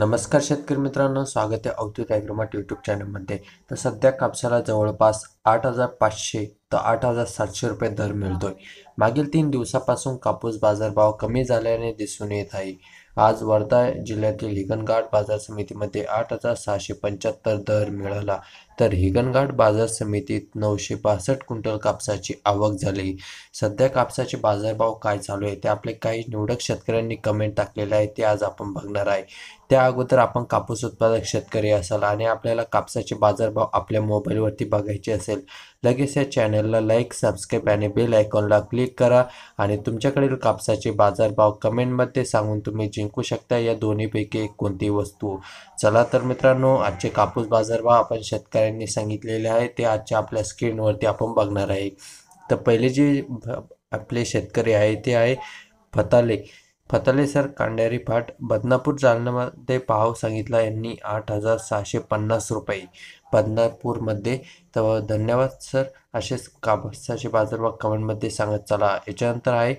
नमस्कार शेतकरी मित्रांनो स्वागत आहे अवधूत ॲग्रोमार्ट यूट्यूब चॅनलमध्ये तर सध्या कापसाला जवळपास आठ हजार पाचशे तर आठ हजार सातशे रुपये दर मिळतोय मागील तीन दिवसापासून कापूस बाजारभाव कमी झाल्याने दिसून येत आहे आज वर्धा जिल्ह्यातील हिंगणघाट बाजार समितीमध्ये आठ हजार सहाशे पंच्याहत्तर दर मिळाला तर हिगनघाट बाजार समितीत नऊशे पासष्ट क्विंटल कापसाची आवक झाली सध्या कापसाचे बाजारभाव काय चालू आहे ते आपले काही निवडक शेतकऱ्यांनी कमेंट टाकलेले आहे ते आज आपण बघणार आहे त्या अगोदर आपण कापूस उत्पादक शेतकरी असाल आणि आपल्याला कापसाचे बाजारभाव आपल्या मोबाईलवरती बघायचे असेल लगेच या चॅनलला लाईक सबस्क्राईब आणि बेल आयकॉनला क्लिक करा आणि तुमच्याकडील कापसाचे बाजारभाव कमेंटमध्ये सांगून तुम्ही जिंकू शकता या दोन्हीपैकी कोणती वस्तू चला तर मित्रांनो आजचे कापूस बाजारभाव आपण शेतकऱ्यांना यांनी सांगितलेले आहे ते आजच्या आपल्या स्क्रीनवरती आपण बघणार आहे तर पहिले जे आपले शेतकरी आहे ते आहे फताले फताले सर कांडेरी फाट बदनापूर मध्ये पाव सांगितला यांनी आठ हजार सहाशे पन्नास रुपये बदनापूरमध्ये तर धन्यवाद सर असेच कापसाचे बाजारभाग कमेंटमध्ये सांगत चला याच्यानंतर आहे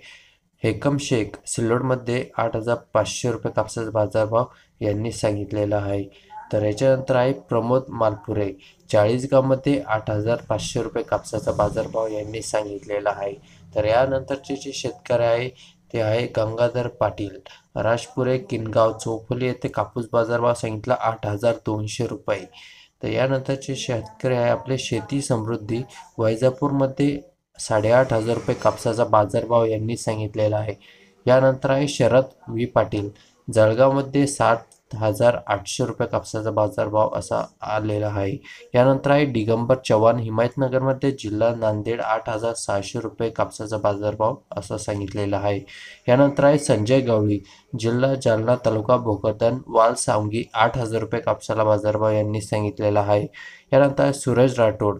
हेकम शेख सिल्लोडमध्ये आठ हजार पाचशे रुपये कापसाचा बाजारभाव यांनी सांगितलेला आहे तर याच्यानंतर आहे प्रमोद मालपुरे चाळीसगावमध्ये आठ हजार पाचशे रुपये कापसाचा बाजारभाव यांनी सांगितलेला आहे तर यानंतरचे जे शेतकरी आहे ते आहे गंगाधर पाटील राजपुरे किनगाव चौफुली येथे कापूस बाजारभाव सांगितला आठ हजार दोनशे रुपये तर यानंतरचे शेतकरी आहे आपले शेती समृद्धी वैजापूरमध्ये साडेआठ हजार रुपये कापसाचा बाजारभाव यांनी सांगितलेला आहे यानंतर आहे शरद व्ही पाटील जळगावमध्ये साठ हजार आठशे रुपये कापसाचा बाजारभाव असा आलेला आहे यानंतर आहे दिगंबर चव्हाण हिमायतनगरमध्ये जिल्हा नांदेड आठ हजार सहाशे रुपये कापसाचा बाजारभाव असा सांगितलेला आहे यानंतर आहे संजय गवळी जिल्हा जालना तालुका भोकरदन वाल सावंगी आठ हजार रुपये कापसाला बाजारभाव यांनी सांगितलेला आहे यानंतर आहे सूरज राठोड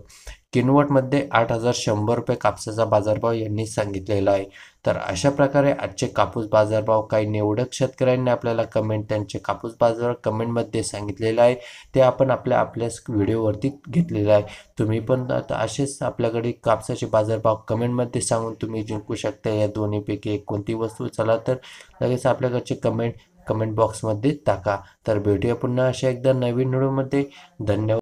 किनवटमध्ये आठ हजार शंभर रुपये कापसाचा बाजारभाव यांनी सांगितलेला आहे तर अशा प्रकारे आजचे कापूस बाजारभाव काही निवडक शेतकऱ्यांनी आपल्याला कमेंट त्यांचे कापूस बाजार कमेंटमध्ये सांगितलेलं आहे ते आपण आपल्या आपल्या व्हिडिओवरती घेतलेलं आहे तुम्ही पण आता असेच आपल्याकडे कापसाचे बाजारभाव कमेंटमध्ये सांगून तुम्ही जिंकू शकता या दोन्हीपैकी एक कोणती वस्तू चला तर लगेच आपल्याकडचे कमेंट कमेंट बॉक्समध्ये टाका तर भेटूया पुन्हा अशा एकदा नवीन व्हिडिओमध्ये धन्यवाद